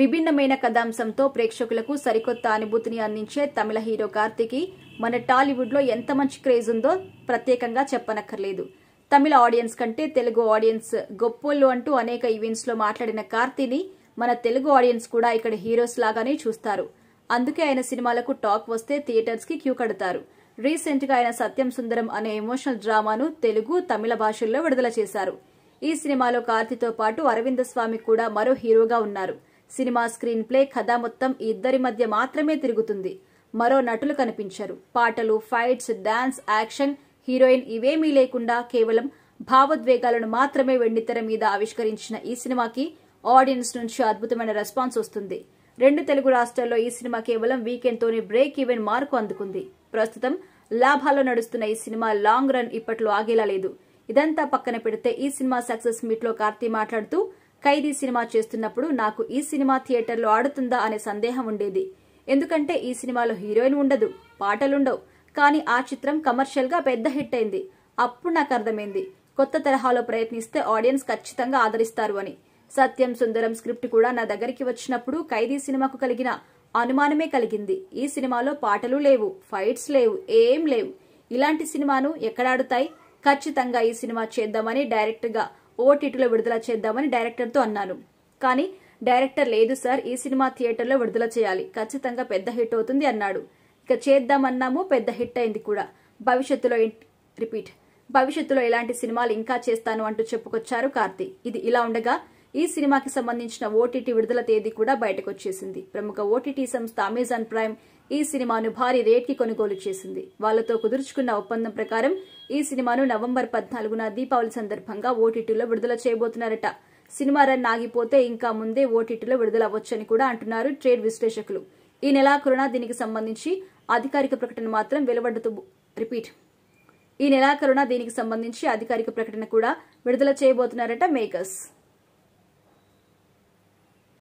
విభిన్నమైన కథాంశంతో ప్రేక్షకులకు సరికొత్త అనుభూతిని అందించే తమిళ హీరో కార్తికి మన టాలీవుడ్లో ఎంత మంచి క్రేజ్ ఉందో ప్రత్యేకంగా చెప్పనక్కర్లేదు తమిళ ఆడియన్స్ కంటే తెలుగు ఆడియన్స్ గొప్పోళ్లు అంటూ అనేక ఈవెంట్స్లో మాట్లాడిన కార్తీని మన తెలుగు ఆడియన్స్ కూడా ఇక్కడ హీరోస్ లాగానే చూస్తారు అందుకే ఆయన సినిమాలకు టాక్ వస్తే థియేటర్స్కి క్యూ కడతారు రీసెంట్గా ఆయన సత్యం సుందరం అనే ఎమోషనల్ డ్రామాను తెలుగు తమిళ భాషల్లో విడుదల చేశారు ఈ సినిమాలో కార్తీతో పాటు అరవింద స్వామి కూడా మరో హీరోగా ఉన్నారు సినిమా స్క్రీన్ ప్లే కథ మొత్తం ఇద్దరి మధ్య మాత్రమే తిరుగుతుంది మరో నటులు కనిపించారు పాటలు ఫైట్స్ డాన్స్ యాక్షన్ హీరోయిన్ ఇవేమీ లేకుండా కేవలం భావోద్వేగాలను మాత్రమే వెండితెర మీద ఆవిష్కరించిన ఈ సినిమాకి ఆడియన్స్ నుంచి అద్భుతమైన రెస్పాన్స్ వస్తుంది రెండు తెలుగు రాష్ట్రాల్లో ఈ సినిమా కేవలం వీకెండ్తోనే బ్రేక్ ఈవెన్ మార్కు అందుకుంది ప్రస్తుతం లాభాల్లో నడుస్తున్న ఈ సినిమా లాంగ్ రన్ ఇప్పట్లో ఆగేలా లేదు ఇదంతా పక్కన పెడితే ఈ సినిమా సక్సెస్ మీట్లో కార్తీ మాట్లాడుతూ ఖైదీ సినిమా చేస్తున్నప్పుడు నాకు ఈ సినిమా థియేటర్లో ఆడుతుందా అనే సందేహం ఉండేది ఎందుకంటే ఈ సినిమాలో హీరోయిన్ ఉండదు పాటలుండవు కానీ ఆ చిత్రం కమర్షియల్గా పెద్ద హిట్ అయింది అప్పుడు నాకు అర్థమైంది కొత్త తరహాలో ప్రయత్నిస్తే ఆడియన్స్ ఖచ్చితంగా ఆదరిస్తారు అని సత్యం సుందరం స్క్రిప్ట్ కూడా నా దగ్గరికి వచ్చినప్పుడు ఖైదీ సినిమాకు కలిగిన అనుమానమే కలిగింది ఈ సినిమాలో పాటలు లేవు ఫైట్స్ లేవు ఏం లేవు ఇలాంటి సినిమాను ఎక్కడాడుతాయి ఖచ్చితంగా ఈ సినిమా చేద్దామని డైరెక్ట్గా ఓటీటీలో విడుదల చేద్దామని డైరెక్టర్తో అన్నాను కానీ డైరెక్టర్ లేదు సార్ ఈ సినిమా థియేటర్లో విడుదల చేయాలి ఖచ్చితంగా పెద్ద హిట్ అవుతుంది అన్నాడు ఇక చేద్దామన్నాము పెద్ద హిట్ అయింది కూడా భవిష్యత్తులో రిపీట్ భవిష్యత్తులో ఇలాంటి సినిమాలు ఇంకా చేస్తాను అంటూ చెప్పుకొచ్చారు కార్తీ ఇది ఇలా ఉండగా ఈ సినిమాకి సంబంధించిన ఓటీటీ విడుదల తేదీ కూడా బయటకు వచ్చేసింది ప్రముఖ ఓటీటీ సంస్థ అమెజాన్ ప్రైమ్ ఈ సినిమాను భారీ రేట్కి కొనుగోలు చేసింది వాళ్లతో కుదుర్చుకున్న ఒప్పందం ప్రకారం ఈ సినిమాను నవంబర్ పద్నాలుగున దీపావళి సందర్భంగా ఓటీటీలో విడుదల చేయబోతున్నారట సినిమా రన్ ఆగిపోతే ఇంకా ముందే ఓటీటీలో విడుదల అవ్వచ్చని కూడా అంటున్నారు ట్రేడ్ విశ్లేషకులు ఈ నెలాఖరున దీనికి సంబంధించి అధికారిక ప్రకటన మాత్రం వెలువడుతూ రిపీట్ ఈ నెలాఖరున దీనికి సంబంధించి అధికారిక ప్రకటన కూడా విడుదల చేయబోతున్నారట మేకర్స్